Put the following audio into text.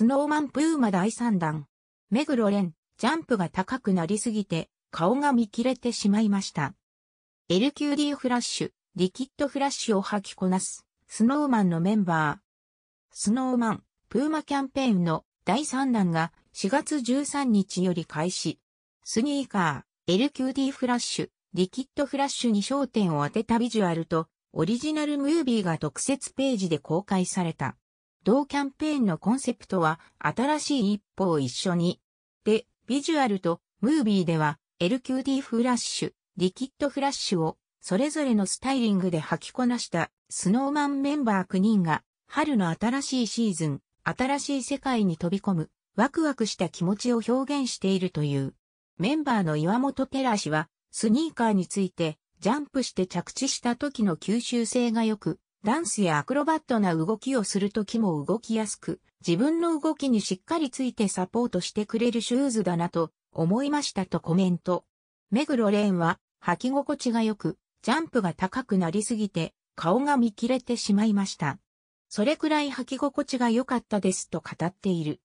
スノーマンプーマ第3弾。目黒蓮、ジャンプが高くなりすぎて、顔が見切れてしまいました。LQD フラッシュ、リキッドフラッシュを履きこなす、スノーマンのメンバー。スノーマン、プーマキャンペーンの第3弾が4月13日より開始。スニーカー、LQD フラッシュ、リキッドフラッシュに焦点を当てたビジュアルと、オリジナルムービーが特設ページで公開された。同キャンペーンのコンセプトは、新しい一歩を一緒に。で、ビジュアルと、ムービーでは、LQD フラッシュ、リキッドフラッシュを、それぞれのスタイリングで履きこなした、スノーマンメンバー9人が、春の新しいシーズン、新しい世界に飛び込む、ワクワクした気持ちを表現しているという。メンバーの岩本寺氏は、スニーカーについて、ジャンプして着地した時の吸収性が良く、ダンスやアクロバットな動きをするときも動きやすく、自分の動きにしっかりついてサポートしてくれるシューズだなと思いましたとコメント。目黒蓮は履き心地が良く、ジャンプが高くなりすぎて顔が見切れてしまいました。それくらい履き心地が良かったですと語っている。